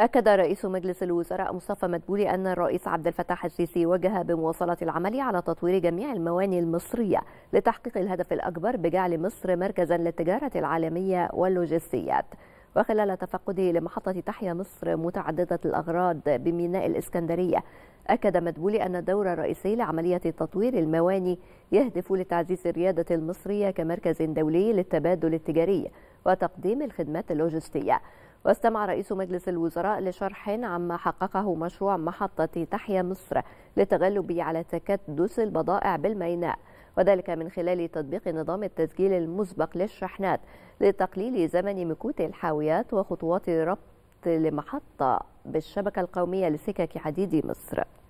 أكد رئيس مجلس الوزراء مصطفى مدبولي أن الرئيس عبد الفتاح السيسي وجه بمواصلة العمل على تطوير جميع المواني المصرية لتحقيق الهدف الأكبر بجعل مصر مركزا للتجارة العالمية واللوجستيات وخلال تفقده لمحطة تحيا مصر متعددة الأغراض بميناء الإسكندرية أكد مدبولي أن الدور الرئيسي لعملية تطوير المواني يهدف لتعزيز الريادة المصرية كمركز دولي للتبادل التجاري وتقديم الخدمات اللوجستية واستمع رئيس مجلس الوزراء لشرح عما حققه مشروع محطة تحيا مصر للتغلب على تكدس البضائع بالميناء وذلك من خلال تطبيق نظام التسجيل المسبق للشحنات لتقليل زمن مكوت الحاويات وخطوات ربط لمحطة بالشبكة القومية لسكك حديد مصر